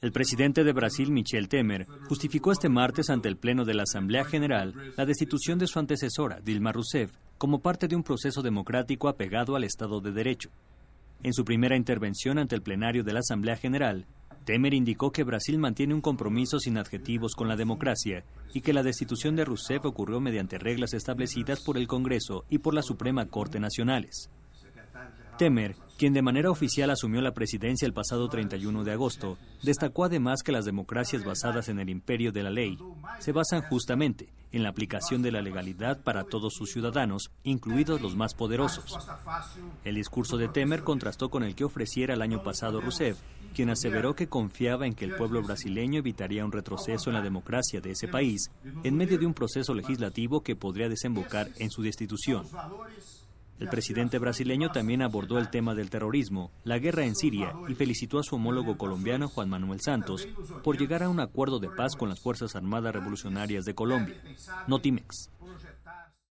El presidente de Brasil, Michel Temer, justificó este martes ante el Pleno de la Asamblea General la destitución de su antecesora, Dilma Rousseff, como parte de un proceso democrático apegado al Estado de Derecho. En su primera intervención ante el plenario de la Asamblea General, Temer indicó que Brasil mantiene un compromiso sin adjetivos con la democracia y que la destitución de Rousseff ocurrió mediante reglas establecidas por el Congreso y por la Suprema Corte Nacionales. Temer, quien de manera oficial asumió la presidencia el pasado 31 de agosto, destacó además que las democracias basadas en el imperio de la ley se basan justamente en la aplicación de la legalidad para todos sus ciudadanos, incluidos los más poderosos. El discurso de Temer contrastó con el que ofreciera el año pasado Rousseff, quien aseveró que confiaba en que el pueblo brasileño evitaría un retroceso en la democracia de ese país en medio de un proceso legislativo que podría desembocar en su destitución. El presidente brasileño también abordó el tema del terrorismo, la guerra en Siria y felicitó a su homólogo colombiano Juan Manuel Santos por llegar a un acuerdo de paz con las Fuerzas Armadas Revolucionarias de Colombia, Notimex.